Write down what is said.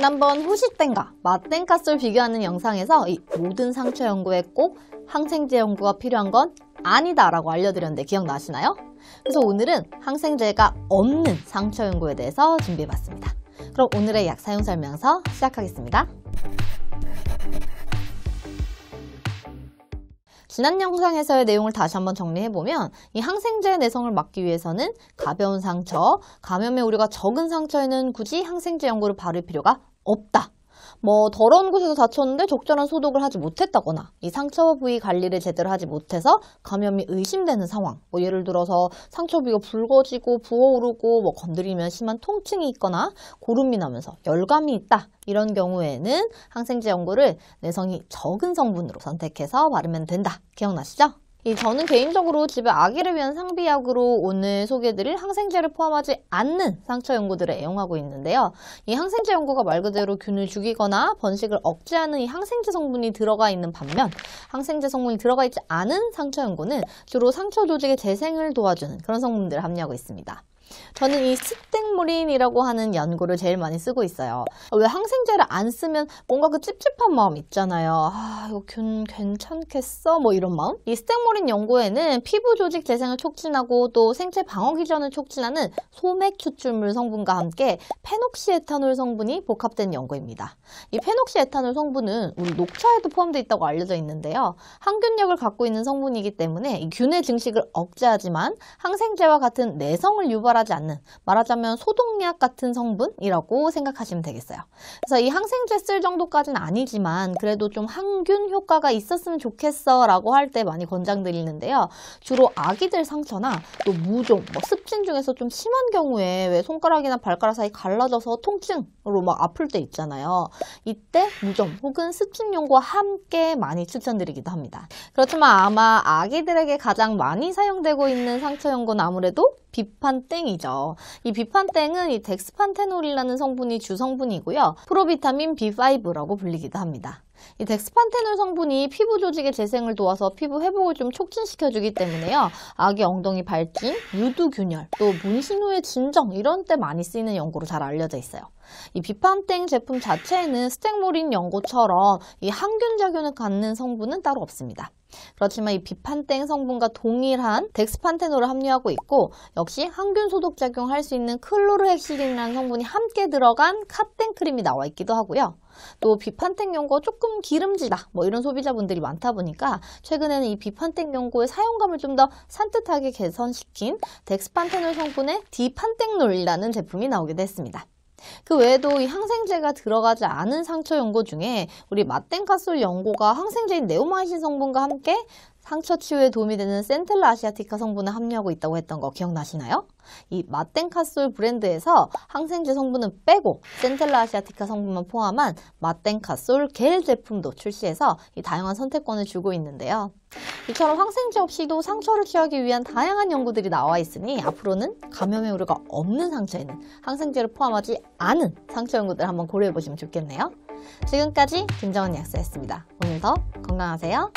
지난번 후식땡과 맛땡카스를 비교하는 영상에서 이 모든 상처 연구에 꼭 항생제 연구가 필요한 건 아니다 라고 알려드렸는데 기억나시나요? 그래서 오늘은 항생제가 없는 상처 연구에 대해서 준비해봤습니다. 그럼 오늘의 약 사용 설명서 시작하겠습니다. 지난 영상에서의 내용을 다시 한번 정리해보면 이 항생제의 내성을 막기 위해서는 가벼운 상처, 감염의 우려가 적은 상처에는 굳이 항생제 연구를 바를 필요가 없다. 뭐 더러운 곳에서 다쳤는데 적절한 소독을 하지 못했다거나 이 상처 부위 관리를 제대로 하지 못해서 감염이 의심되는 상황 뭐 예를 들어서 상처 부위가 붉어지고 부어오르고 뭐 건드리면 심한 통증이 있거나 고름이 나면서 열감이 있다 이런 경우에는 항생제 연고를 내성이 적은 성분으로 선택해서 바르면 된다 기억나시죠? 저는 개인적으로 집에 아기를 위한 상비약으로 오늘 소개드릴 해 항생제를 포함하지 않는 상처 연구들을 애용하고 있는데요. 이 항생제 연구가말 그대로 균을 죽이거나 번식을 억제하는 이 항생제 성분이 들어가 있는 반면 항생제 성분이 들어가 있지 않은 상처 연구는 주로 상처 조직의 재생을 도와주는 그런 성분들을 함유하고 있습니다. 저는 이 스택무린이라고 하는 연고를 제일 많이 쓰고 있어요. 왜 항생제를 안 쓰면 뭔가 그 찝찝한 마음 있잖아요. 아, 이거 균 괜찮겠어? 뭐 이런 마음? 이 스택무린 연고에는 피부 조직 재생을 촉진하고 또 생체 방어 기전을 촉진하는 소맥 추출물 성분과 함께 페녹시에탄올 성분이 복합된 연고입니다. 이 페녹시에탄올 성분은 우리 녹차에도 포함되어 있다고 알려져 있는데요. 항균력을 갖고 있는 성분이기 때문에 균의 증식을 억제하지만 항생제와 같은 내성을 유발하는 도하지 않는 말하자면 소독약 같은 성분이라고 생각하시면 되겠어요. 그래서 이 항생제 쓸 정도까지는 아니지만 그래도 좀 항균 효과가 있었으면 좋겠어 라고 할 때 많이 권장드리는데요. 주로 아기들 상처나 또무좀뭐 습진 중에서 좀 심한 경우에 왜 손가락이나 발가락 사이 갈라져서 통증으로 막 아플 때 있잖아요. 이때 무좀 혹은 습진용과 함께 많이 추천드리기도 합니다. 그렇지만 아마 아기들에게 가장 많이 사용되고 있는 상처 연고는 아무래도 비판땡이죠. 이 비판땡은 이 덱스판테놀이라는 성분이 주성분이고요. 프로비타민 B5라고 불리기도 합니다. 이 덱스판테놀 성분이 피부 조직의 재생을 도와서 피부 회복을 좀 촉진시켜주기 때문에요. 아기 엉덩이 발진, 유두균열, 또 문신 후의 진정 이런 때 많이 쓰이는 연고로 잘 알려져 있어요. 이 비판땡 제품 자체에는 스택몰인 연고처럼 이 항균작용을 갖는 성분은 따로 없습니다. 그렇지만 이 비판땡 성분과 동일한 덱스판테놀을 함유하고 있고 역시 항균 소독 작용할 수 있는 클로르헥실린이라는 성분이 함께 들어간 카땡 크림이 나와 있기도 하고요. 또비판땡 연고가 조금 기름지다 뭐 이런 소비자분들이 많다 보니까 최근에는 이비판땡 연고의 사용감을 좀 더 산뜻하게 개선시킨 덱스판테놀 성분의 디판땡놀이라는 제품이 나오기도 했습니다. 그 외에도 이 항생제가 들어가지 않은 상처 연고 중에 우리 마땡카솔 연고가 항생제인 네오마이신 성분과 함께 상처 치유에 도움이 되는 센텔라 시아티카 성분을 함유하고 있다고 했던 거 기억나시나요? 이 마땡카솔 브랜드에서 항생제 성분은 빼고 센텔라 시아티카 성분만 포함한 마땡카솔 겔 제품도 출시해서 이 다양한 선택권을 주고 있는데요. 이처럼 항생제 없이도 상처를 치유하기 위한 다양한 연구들이 나와 있으니 앞으로는 감염의 우려가 없는 상처에는 항생제를 포함하지 않은 상처 연구들 한번 고려해 보시면 좋겠네요. 지금까지 김정은 약사였습니다. 오늘도 건강하세요.